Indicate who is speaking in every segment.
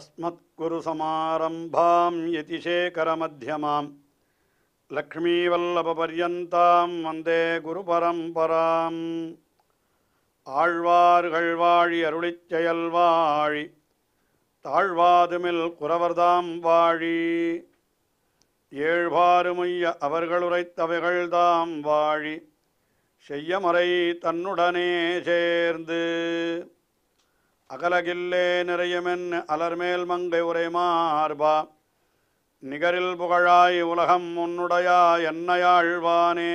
Speaker 1: अस्मत्कुरुसमारम्भां यतिशेखरमध्यमां लक्ष्मीवल्लभपर्यन्तां वन्दे குருபரம்பராம் ஆழ்வார்கள் வாழி அருளிச்செயல் வாழி தாழ்வாதுமில் குரவர்தாம் வாழி ஏழ்வாறுமைய அவர்களுரைத்தவைகள்தாம் வாழி செய்யமறை தன்னுடனே சேர்ந்து அகலகில்லே நிறையமென் அலர்மேல் மங்கை உரைமார்பா நிகரில் புகழாய் உலகம் உன்னுடையா என்னையாழ்வானே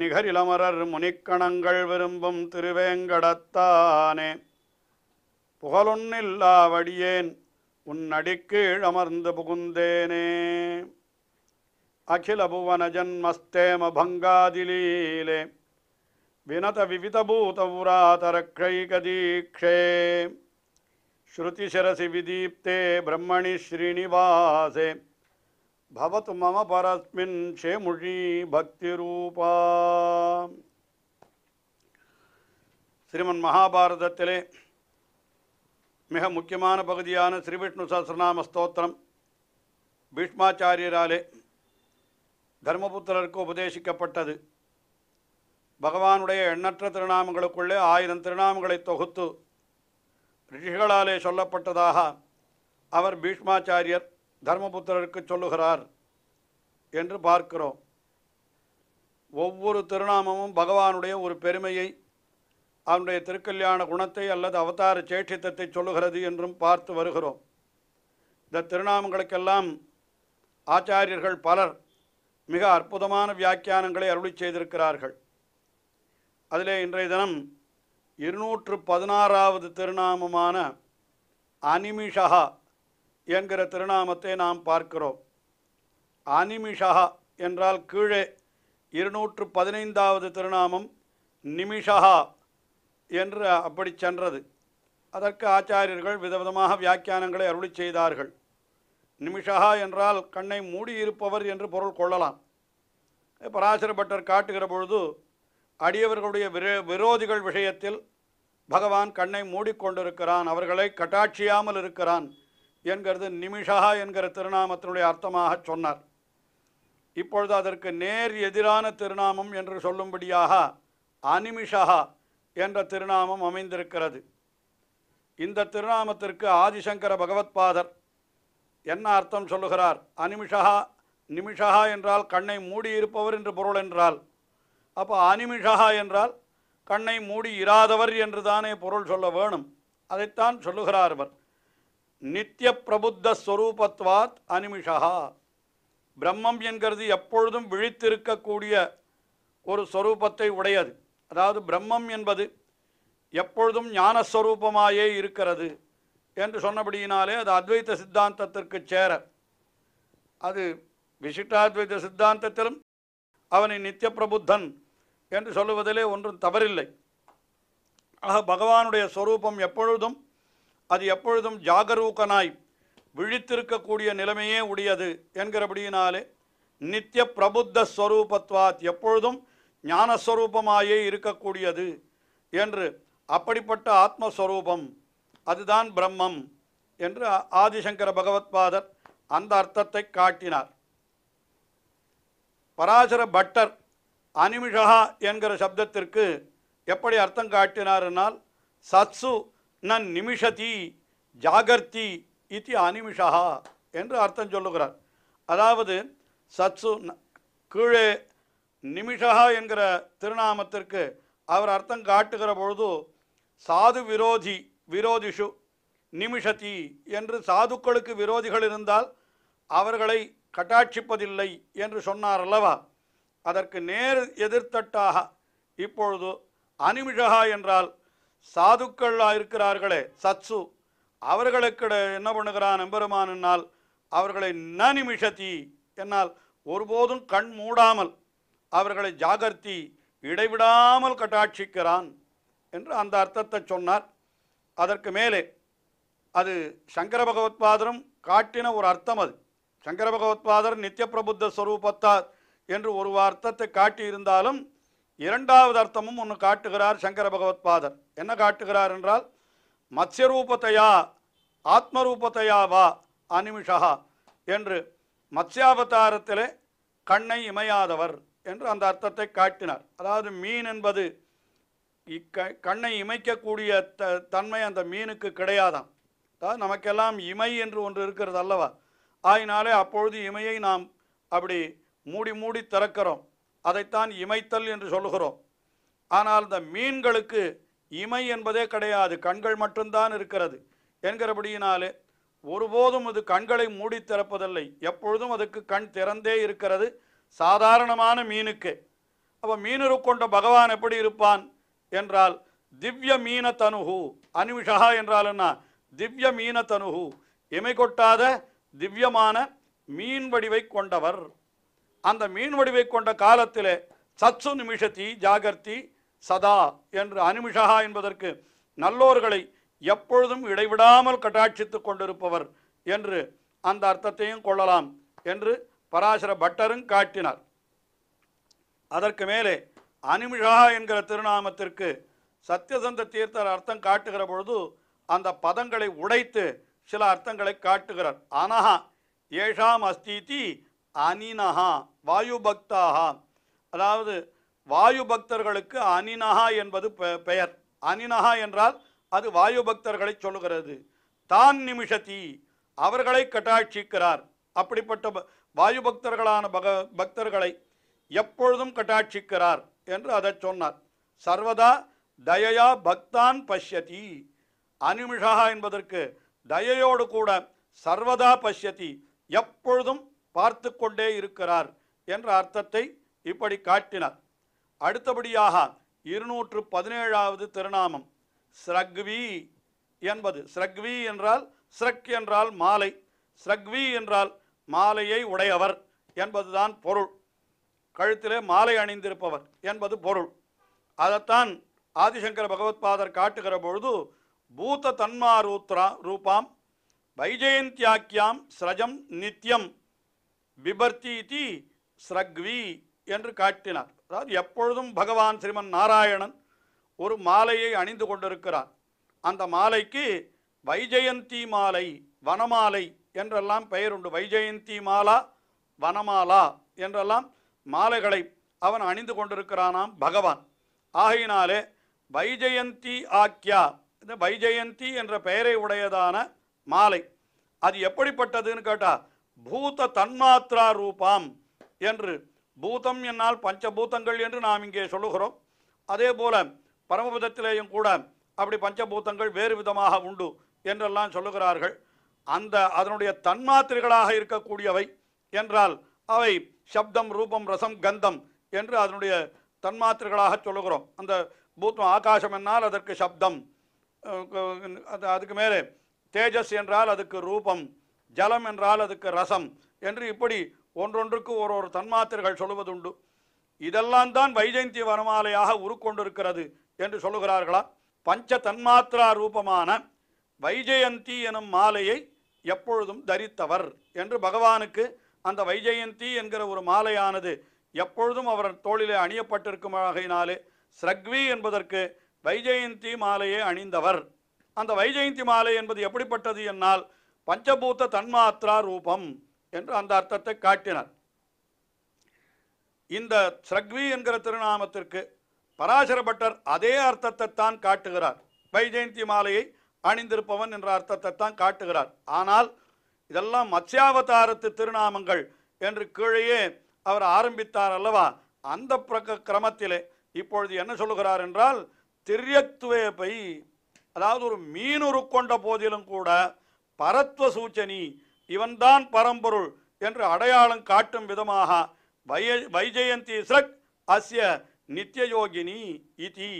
Speaker 1: நிகரிலமரர் முனிக்கணங்கள் விரும்பும் திருவேங்கடத்தானே வடியேன் உன் அடிக்கீழ் அமர்ந்து புகுந்தேனே அகில புவன ஜன்மஸ்தேம பங்காதிலீலே వినత వివితభూతపురాతరక్రైకదీక్షే శృతిశరసి విదీప్తే బ్రహ్మణి శ్రీనివాసే భవతు మమ పరస్మిన్ క్షేముషీ భక్తిరూపా ஸ்ரீமன் மகாபாரதத்திலே மிக முக்கியமான பகுதியான ஸ்ரீவிஷ்ணு சஹசிரநாம ஸ்தோத்திரம் பீஷ்மாச்சாரியராலே தர்மபுத்திரருக்கு உபதேசிக்கப்பட்டது பகவானுடைய எண்ணற்ற திருநாமங்களுக்குள்ளே ஆயிரம் திருநாமங்களை தொகுத்து ரிஷிகளாலே சொல்லப்பட்டதாக அவர் பீஷ்மாச்சாரியர் தர்மபுத்திரருக்கு சொல்லுகிறார் என்று பார்க்கிறோம் ஒவ்வொரு திருநாமமும் பகவானுடைய ஒரு பெருமையை அவனுடைய திருக்கல்யாண குணத்தை அல்லது அவதார சேட்சித்தத்தை சொல்லுகிறது என்றும் பார்த்து வருகிறோம் இந்த திருநாமங்களுக்கெல்லாம் ஆச்சாரியர்கள் பலர் மிக அற்புதமான வியாக்கியானங்களை அருளி செய்திருக்கிறார்கள் அதிலே இன்றைய தினம் இருநூற்று பதினாறாவது திருநாமமான அனிமிஷா என்கிற திருநாமத்தை நாம் பார்க்கிறோம் அனிமிஷா என்றால் கீழே இருநூற்று பதினைந்தாவது திருநாமம் நிமிஷா என்று அப்படி சென்றது அதற்கு ஆச்சாரியர்கள் விதவிதமாக வியாக்கியானங்களை அருளி செய்தார்கள் நிமிஷா என்றால் கண்ணை மூடியிருப்பவர் என்று பொருள் கொள்ளலாம் இப்போ பட்டர் காட்டுகிற பொழுது அடியவர்களுடைய விரோதிகள் விஷயத்தில் பகவான் கண்ணை மூடிக்கொண்டிருக்கிறான் அவர்களை கட்டாட்சியாமல் இருக்கிறான் என்கிறது நிமிஷா என்கிற திருநாமத்தினுடைய அர்த்தமாக சொன்னார் இப்பொழுது அதற்கு நேர் எதிரான திருநாமம் என்று சொல்லும்படியாக அனிமிஷா என்ற திருநாமம் அமைந்திருக்கிறது இந்த திருநாமத்திற்கு ஆதிசங்கர பகவத்பாதர் என்ன அர்த்தம் சொல்லுகிறார் அனிமிஷா நிமிஷா என்றால் கண்ணை மூடியிருப்பவர் என்று பொருள் என்றால் அப்போ அனிமிஷா என்றால் கண்ணை மூடி இராதவர் என்று தானே பொருள் சொல்ல வேணும் அதைத்தான் சொல்லுகிறார் அவர் நித்திய பிரபுத்த ஸ்வரூபத்வாத் அனிமிஷா பிரம்மம் என்கிறது எப்பொழுதும் விழித்திருக்கக்கூடிய ஒரு ஸ்வரூபத்தை உடையது அதாவது பிரம்மம் என்பது எப்பொழுதும் ஞானஸ்வரூபமாயே இருக்கிறது என்று சொன்னபடியினாலே அது அத்வைத்த சித்தாந்தத்திற்கு சேர அது விசிஷ்டாத்வைத சித்தாந்தத்திலும் அவனை நித்திய பிரபுத்தன் என்று சொல்லுவதிலே ஒன்றும் தவறில்லை ஆக பகவானுடைய ஸ்வரூபம் எப்பொழுதும் அது எப்பொழுதும் ஜாகரூகனாய் விழித்திருக்கக்கூடிய நிலைமையே உடையது என்கிறபடியினாலே நித்திய பிரபுத்த ஸ்வரூபத்வாத் எப்பொழுதும் ஞானஸ்வரூபமாயே இருக்கக்கூடியது என்று அப்படிப்பட்ட ஆத்மஸ்வரூபம் அதுதான் பிரம்மம் என்று ஆதிசங்கர பகவத்பாதர் அந்த அர்த்தத்தை காட்டினார் பராசர பட்டர் அனிமிஷா என்கிற சப்தத்திற்கு எப்படி அர்த்தம் காட்டினார்னால் சத்சு நன் நிமிஷதி ஜாகர்த்தி இத்தி அனிமிஷா என்று அர்த்தம் சொல்லுகிறார் அதாவது சத்சு கீழே நிமிஷா என்கிற திருநாமத்திற்கு அவர் அர்த்தம் காட்டுகிற பொழுது சாது விரோதி விரோதிஷு நிமிஷதி என்று சாதுக்களுக்கு விரோதிகள் இருந்தால் அவர்களை கட்டாட்சிப்பதில்லை என்று சொன்னார் அல்லவா அதற்கு நேர் எதிர்த்தட்டாக இப்பொழுது அனிமிஷகா என்றால் சாதுக்களாக இருக்கிறார்களே சத்சு அவர்களுக்கிட என்ன பண்ணுகிறான் எம்பெருமானால் அவர்களை ந நிமிஷத்தி என்னால் ஒருபோதும் கண் மூடாமல் அவர்களை ஜாகர்த்தி இடைவிடாமல் கட்டாட்சிக்கிறான் என்று அந்த அர்த்தத்தை சொன்னார் அதற்கு மேலே அது சங்கர பகவத் பாதரும் காட்டின ஒரு அர்த்தம் அது சங்கரபகவத்பாதர் பகவத்பாதர் நித்திய பிரபுத்த ஸ்வரூபத்தார் என்று ஒரு அர்த்தத்தை காட்டியிருந்தாலும் இரண்டாவது அர்த்தமும் ஒன்று காட்டுகிறார் சங்கர பகவத்பாதர் என்ன காட்டுகிறார் என்றால் மத்ய ஆத்மரூபத்தையா வா அனிமிஷா என்று மத்யாவதாரத்திலே கண்ணை இமையாதவர் என்று அந்த அர்த்தத்தை காட்டினார் அதாவது மீன் என்பது இக்க கண்ணை இமைக்கக்கூடிய த தன்மை அந்த மீனுக்கு கிடையாதான் அதாவது நமக்கெல்லாம் இமை என்று ஒன்று இருக்கிறது அல்லவா ஆயினாலே அப்பொழுது இமையை நாம் அப்படி மூடி மூடி திறக்கிறோம் அதைத்தான் இமைத்தல் என்று சொல்லுகிறோம் ஆனால் இந்த மீன்களுக்கு இமை என்பதே கிடையாது கண்கள் மட்டும்தான் இருக்கிறது என்கிறபடியினாலே ஒருபோதும் அது கண்களை மூடி திறப்பதில்லை எப்பொழுதும் அதுக்கு கண் திறந்தே இருக்கிறது சாதாரணமான மீனுக்கு அப்போ மீனரு கொண்ட பகவான் எப்படி இருப்பான் என்றால் திவ்ய மீன தனுகு அனிமிஷா என்றால் என்ன திவ்ய மீன தனுகு இமை கொட்டாத திவ்யமான மீன் வடிவை கொண்டவர் அந்த மீன் வடிவை கொண்ட காலத்தில் சச்சு நிமிஷத்தி ஜாகர்த்தி சதா என்று அனிமிஷகா என்பதற்கு நல்லோர்களை எப்பொழுதும் இடைவிடாமல் கட்டாட்சித்து கொண்டிருப்பவர் என்று அந்த அர்த்தத்தையும் கொள்ளலாம் என்று பராசர பட்டரும் காட்டினார் அதற்கு மேலே அனிமிஷா என்கிற திருநாமத்திற்கு சத்யசந்த தீர்த்தர் அர்த்தம் காட்டுகிற பொழுது அந்த பதங்களை உடைத்து சில அர்த்தங்களை காட்டுகிறார் ஆனஹா ஏஷாம் அஸ்தீதி அனினஹா வாயு பக்தாகா அதாவது வாயு பக்தர்களுக்கு அனினஹா என்பது பெயர் அனினஹா என்றால் அது வாயு பக்தர்களை சொல்லுகிறது தான் நிமிஷத்தி அவர்களை கட்டாட்சிக்கிறார் அப்படிப்பட்ட வாயு பக்தர்களான பக பக்தர்களை எப்பொழுதும் கட்டாட்சிக்கிறார் என்று அதை சொன்னார் சர்வதா தயயா பக்தான் பஷ்யதி அனிமிஷா என்பதற்கு தயையோடு கூட சர்வதா பஷ்யதி எப்பொழுதும் பார்த்து கொண்டே இருக்கிறார் என்ற அர்த்தத்தை இப்படி காட்டினார் அடுத்தபடியாக இருநூற்று பதினேழாவது திருநாமம் ஸ்ரக்வி என்பது ஸ்ரக்வி என்றால் ஸ்ரக் என்றால் மாலை ஸ்ரக்வி என்றால் மாலையை உடையவர் என்பதுதான் பொருள் கழுத்திலே மாலை அணிந்திருப்பவர் என்பது பொருள் அதைத்தான் ஆதிசங்கர பகவத்பாதர் காட்டுகிற பொழுது பூத தன்மாரூத்ரா ரூபாம் வைஜெயந்தியாக்கியாம் ஸ்ரஜம் நித்யம் பிபர்த்தி இது ஸ்ரக்வி என்று காட்டினார் அதாவது எப்பொழுதும் பகவான் ஸ்ரீமன் நாராயணன் ஒரு மாலையை அணிந்து கொண்டிருக்கிறார் அந்த மாலைக்கு வைஜெயந்தி மாலை வனமாலை என்றெல்லாம் பெயர் உண்டு வைஜெயந்தி மாலா வனமாலா என்றெல்லாம் மாலைகளை அவன் அணிந்து கொண்டிருக்கிறானாம் பகவான் ஆகையினாலே வைஜெயந்தி ஆக்கியா இந்த வைஜெயந்தி என்ற பெயரை உடையதான மாலை அது எப்படிப்பட்டதுன்னு கேட்டால் பூத தன்மாத்ரா ரூபாம் என்று பூதம் என்னால் பஞ்சபூதங்கள் என்று நாம் இங்கே சொல்லுகிறோம் அதே போல பரமபுதத்திலேயும் கூட அப்படி பஞ்சபூதங்கள் வேறு விதமாக உண்டு என்றெல்லாம் சொல்லுகிறார்கள் அந்த அதனுடைய தன்மாத்திரைகளாக இருக்கக்கூடியவை என்றால் அவை சப்தம் ரூபம் ரசம் கந்தம் என்று அதனுடைய தன்மாத்திரைகளாக சொல்லுகிறோம் அந்த பூத்தம் ஆகாசம் என்னால் அதற்கு சப்தம் அது அதுக்கு மேலே தேஜஸ் என்றால் அதுக்கு ரூபம் ஜலம் என்றால் அதுக்கு ரசம் என்று இப்படி ஒன்றொன்றுக்கு ஒரு ஒரு தன்மாத்திரைகள் சொல்லுவதுண்டு இதெல்லாம் தான் வைஜெயந்தி வரமாலையாக உருக்கொண்டிருக்கிறது என்று சொல்லுகிறார்களா பஞ்ச தன்மாத்திரா ரூபமான வைஜெயந்தி எனும் மாலையை எப்பொழுதும் தரித்தவர் என்று பகவானுக்கு அந்த வைஜெயந்தி என்கிற ஒரு மாலையானது எப்பொழுதும் அவர் தோளிலே வகையினாலே ஸ்ரக்வி என்பதற்கு வைஜெயந்தி மாலையை அணிந்தவர் அந்த வைஜெயந்தி மாலை என்பது எப்படிப்பட்டது என்னால் பஞ்சபூத்த தன்மாத்ரா ரூபம் என்று அந்த அர்த்தத்தை காட்டினார் இந்த ஸ்ரக்வி என்கிற திருநாமத்திற்கு பராசரபட்டர் அதே அர்த்தத்தை தான் காட்டுகிறார் வைஜெயந்தி மாலையை அணிந்திருப்பவன் என்ற அர்த்தத்தை தான் காட்டுகிறார் ஆனால் இதெல்லாம் மத்ஸ்யாவதாரத்து திருநாமங்கள் என்று கீழேயே அவர் ஆரம்பித்தார் அல்லவா அந்த பிரக கிரமத்திலே இப்பொழுது என்ன சொல்லுகிறார் என்றால் திரியத்துவேபை அதாவது ஒரு மீனுரு கொண்ட போதிலும் கூட பரத்வ சூச்சனி இவன்தான் பரம்பொருள் என்று அடையாளம் காட்டும் விதமாக வைய வைஜெயந்தி ஸ்ரக் அஸ்ய நித்தியயோகினி இதி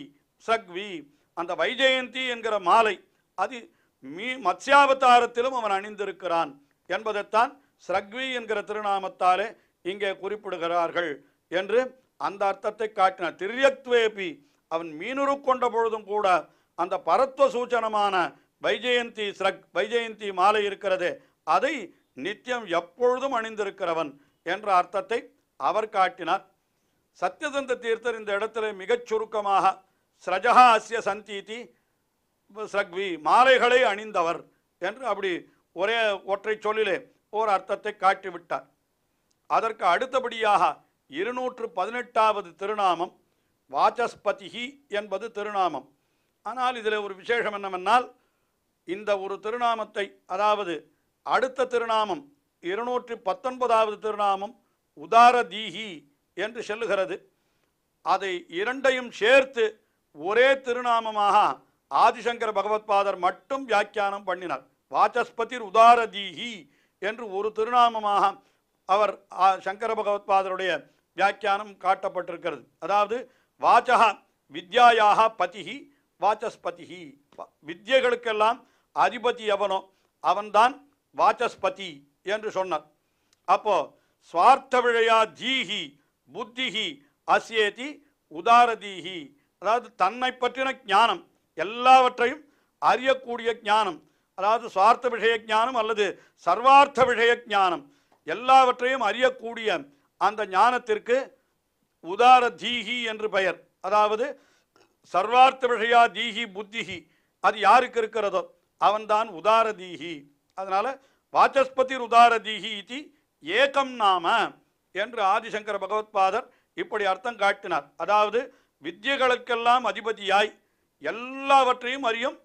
Speaker 1: சக்வி அந்த வைஜெயந்தி என்கிற மாலை அது மீ மத்ஸ்யாவதாரத்திலும் அவன் அணிந்திருக்கிறான் என்பதைத்தான் ஸ்ரக்வி என்கிற திருநாமத்தாலே இங்கே குறிப்பிடுகிறார்கள் என்று அந்த அர்த்தத்தை காட்டினார் திரியத்வேபி அவன் மீனுருக் கொண்ட பொழுதும் கூட அந்த பரத்துவ சூச்சனமான வைஜெயந்தி ஸ்ரக் வைஜெயந்தி மாலை இருக்கிறது அதை நித்தியம் எப்பொழுதும் அணிந்திருக்கிறவன் என்ற அர்த்தத்தை அவர் காட்டினார் சத்யசந்த தீர்த்தர் இந்த இடத்துல மிகச் சுருக்கமாக ஸ்ரஜகா அஸ்ய சந்தீதி ஸ்ரக்வி மாலைகளை அணிந்தவர் என்று அப்படி ஒரே ஒற்றை சொல்லிலே ஓர் அர்த்தத்தை காட்டிவிட்டார் அதற்கு அடுத்தபடியாக இருநூற்று பதினெட்டாவது திருநாமம் வாச்சஸ்பதிஹி என்பது திருநாமம் ஆனால் இதில் ஒரு விசேஷம் என்னவென்னால் இந்த ஒரு திருநாமத்தை அதாவது அடுத்த திருநாமம் இருநூற்றி பத்தொன்பதாவது திருநாமம் உதார தீஹி என்று சொல்லுகிறது அதை இரண்டையும் சேர்த்து ஒரே திருநாமமாக ஆதிசங்கர பகவத்பாதர் மட்டும் வியாக்கியானம் பண்ணினார் வாச்சஸ்பதிர் உதார தீஹி என்று ஒரு திருநாமமாக அவர் சங்கர பகவத்பாதருடைய வியாக்கியானம் காட்டப்பட்டிருக்கிறது அதாவது வாச்சக வித்யாயாக பதிகி வாச்சஸ்பதிகி வித்யைகளுக்கெல்லாம் அதிபதி எவனோ அவன்தான் வாச்சஸ்பதி என்று சொன்னார் அப்போ சுவார்த்த விழையா தீஹி புத்திஹி அசியேதி உதாரதீஹி அதாவது தன்னை பற்றின ஞானம் எல்லாவற்றையும் அறியக்கூடிய ஞானம் அதாவது சுவார்த்த விஷய ஞானம் அல்லது சர்வார்த்த விஷய ஞானம் எல்லாவற்றையும் அறியக்கூடிய அந்த ஞானத்திற்கு உதார தீஹி என்று பெயர் அதாவது சர்வார்த்த விஷயா தீகி புத்திஹி அது யாருக்கு இருக்கிறதோ அவன்தான் உதார தீகி அதனால் வாச்சஸ்பதி உதார தீஹி இது ஏகம் நாம என்று ஆதிசங்கர பகவத்பாதர் இப்படி அர்த்தம் காட்டினார் அதாவது வித்தியகளுக்கெல்லாம் அதிபதியாய் எல்லாவற்றையும் அறியும்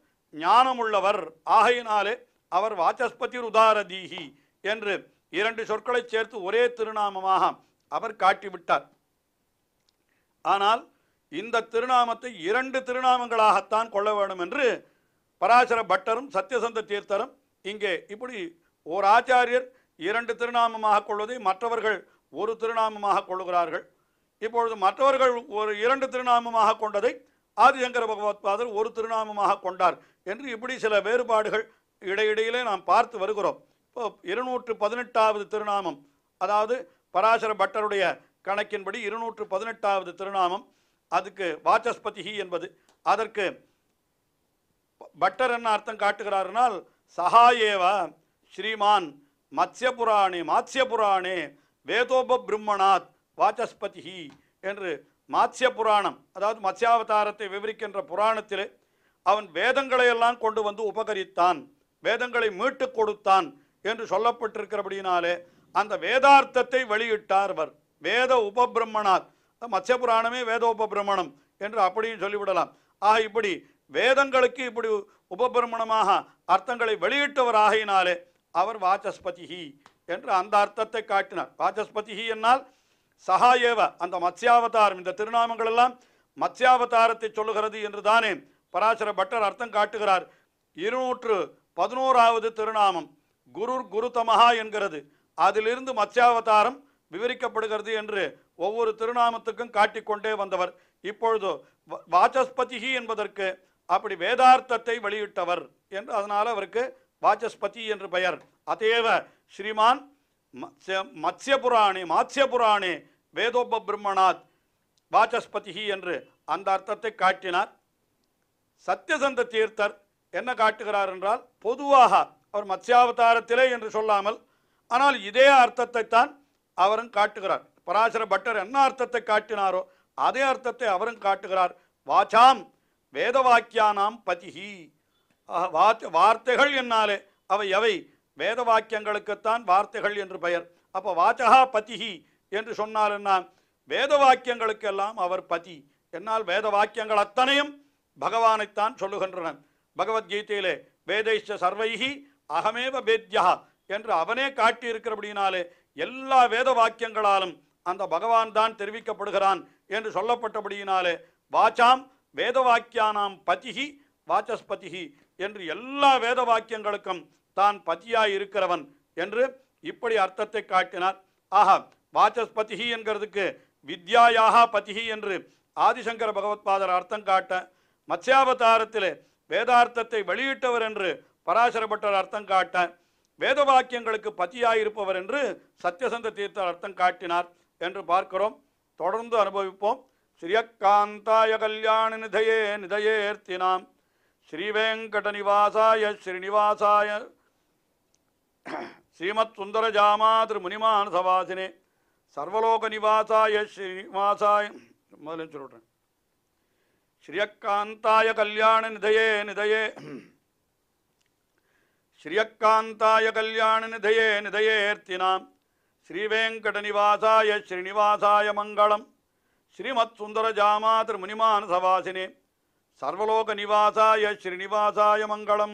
Speaker 1: ஞானமுள்ளவர் ஆகையினாலே அவர் வாச்சஸ்பதி உதார தீகி என்று இரண்டு சொற்களை சேர்த்து ஒரே திருநாமமாக அவர் காட்டிவிட்டார் ஆனால் இந்த திருநாமத்தை இரண்டு திருநாமங்களாகத்தான் கொள்ள வேண்டும் என்று பராசர பட்டரும் சத்யசந்த தீர்த்தரும் இங்கே இப்படி ஓர் ஆச்சாரியர் இரண்டு திருநாமமாக கொள்வதை மற்றவர்கள் ஒரு திருநாமமாக கொள்ளுகிறார்கள் இப்பொழுது மற்றவர்கள் ஒரு இரண்டு திருநாமமாக கொண்டதை ஆதிசங்கர பகவத் பாதர் ஒரு திருநாமமாக கொண்டார் என்று இப்படி சில வேறுபாடுகள் இடையிடையிலே நாம் பார்த்து வருகிறோம் இப்போ இருநூற்று பதினெட்டாவது திருநாமம் அதாவது பராசர பட்டருடைய கணக்கின்படி இருநூற்று பதினெட்டாவது திருநாமம் அதுக்கு வாச்சஸ்பதிஹி என்பது அதற்கு பட்டர் என்ன அர்த்தம் காட்டுகிறார்னால் சகாயேவ ஸ்ரீமான் மத்யபுராணே புராணே வேதோப பிரம்மணாத் வாச்சஸ்பதிஹி என்று மாத்ய புராணம் அதாவது மத்யாவதாரத்தை விவரிக்கின்ற புராணத்தில் அவன் வேதங்களை எல்லாம் கொண்டு வந்து உபகரித்தான் வேதங்களை மீட்டு கொடுத்தான் என்று சொல்லப்பட்டிருக்கிறபடியினாலே அந்த வேதார்த்தத்தை வெளியிட்டார் அவர் வேத உபபிரம்மணாத் மத்ய புராணமே வேத உபபிரமணம் என்று அப்படியும் சொல்லிவிடலாம் ஆக இப்படி வேதங்களுக்கு இப்படி உபபிரமணமாக அர்த்தங்களை வெளியிட்டவர் ஆகையினாலே அவர் வாச்சஸ்பதிஹி என்று அந்த அர்த்தத்தை காட்டினார் வாச்சஸ்பதிஹி என்னால் சஹா ஏவ அந்த மத்யாவதாரம் இந்த திருநாமங்கள் எல்லாம் மத்யாவதாரத்தை சொல்லுகிறது என்று தானே பராசர பட்டர் அர்த்தம் காட்டுகிறார் இருநூற்று பதினோராவது திருநாமம் குரு குருதமஹா என்கிறது அதிலிருந்து மத்யாவதாரம் விவரிக்கப்படுகிறது என்று ஒவ்வொரு திருநாமத்துக்கும் காட்டிக்கொண்டே வந்தவர் இப்பொழுது வாச்சஸ்பதிஹி என்பதற்கு அப்படி வேதார்த்தத்தை வெளியிட்டவர் என்று அதனால் அவருக்கு வாச்சஸ்பதி என்று பெயர் அதேவ ஸ்ரீமான் மத்ய புராணி மாத்ய புராணி வேதோப பிரம்மணாத் வாச்சஸ்பதிஹி என்று அந்த அர்த்தத்தை காட்டினார் சத்யசந்த தீர்த்தர் என்ன காட்டுகிறார் என்றால் பொதுவாக அவர் மத்யாவதாரத்திலே என்று சொல்லாமல் ஆனால் இதே அர்த்தத்தை தான் அவரும் காட்டுகிறார் பராசர பட்டர் என்ன அர்த்தத்தை காட்டினாரோ அதே அர்த்தத்தை அவரும் காட்டுகிறார் வாச்சாம் வேத வாக்கியானாம் பதிகி வார்த்தைகள் என்னாலே அவை எவை வேத வாக்கியங்களுக்குத்தான் வார்த்தைகள் என்று பெயர் அப்போ வாச்சகா பதிகி என்று சொன்னால் என்ன வேத வாக்கியங்களுக்கெல்லாம் அவர் பதி என்னால் வேத வாக்கியங்கள் அத்தனையும் பகவானைத்தான் சொல்லுகின்றன பகவத்கீதையிலே வேதைஷ்ட சர்வைகி அகமேவ வேத்யா என்று அவனே காட்டியிருக்கிறபடினாலே எல்லா வேத வாக்கியங்களாலும் அந்த பகவான் தான் தெரிவிக்கப்படுகிறான் என்று சொல்லப்பட்டபடியினாலே வாச்சாம் வேத வாக்கியானாம் பதிகி வாச்சஸ்பதிகி என்று எல்லா வேத வாக்கியங்களுக்கும் தான் பதியாய் இருக்கிறவன் என்று இப்படி அர்த்தத்தை காட்டினார் ஆஹா வாச்சஸ்பதிகி என்கிறதுக்கு வித்யாயாக பதிகி என்று ஆதிசங்கர பகவத்பாதர் அர்த்தம் காட்ட மத்ஸ்யாவதாரத்திலே வேதார்த்தத்தை வெளியிட்டவர் என்று பராசரப்பட்டர் அர்த்தம் காட்ட வேத வாக்கியங்களுக்கு பதியாயிருப்பவர் என்று சத்தியசந்த தீர்த்த அர்த்தம் காட்டினார் என்று பார்க்கிறோம் தொடர்ந்து அனுபவிப்போம் ஸ்ரீயக்காந்தாய கல்யாண நிதையே நிதையேர்த்தினாம் ஸ்ரீவேங்கட நிவாசாய ஸ்ரீனிவாசாய ஸ்ரீமத் சுந்தர ஜாமாதிரு திரு முனிமானசவாசினே சர்வலோக நிவாசாய ஸ்ரீனிவாசாய முதலே சொல்லுறேன் ஸ்ரீயக்காந்தாய கல்யாண நிதையே நிதையே శ్రియకాంతాయ కళ్యాణనిధయే నిధయేర్తినాం నివాసాయ శ్రీనివాసాయ మంగళం శ్రీమత్సుందరజామాతృమునిమానసవాసినే సర్వలోక నివాసాయ శ్రీనివాసాయ మంగళం